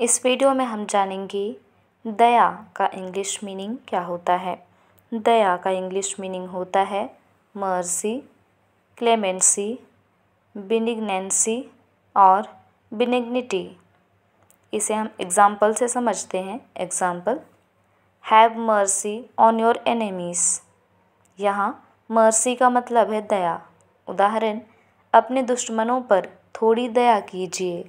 इस वीडियो में हम जानेंगे दया का इंग्लिश मीनिंग क्या होता है दया का इंग्लिश मीनिंग होता है मर्सी क्लेमेंसी बिनिग्नेंसी और बिनिग्निटी इसे हम एग्ज़ाम्पल से समझते हैं example have mercy on your enemies यहाँ मर्सी का मतलब है दया उदाहरण अपने दुश्मनों पर थोड़ी दया कीजिए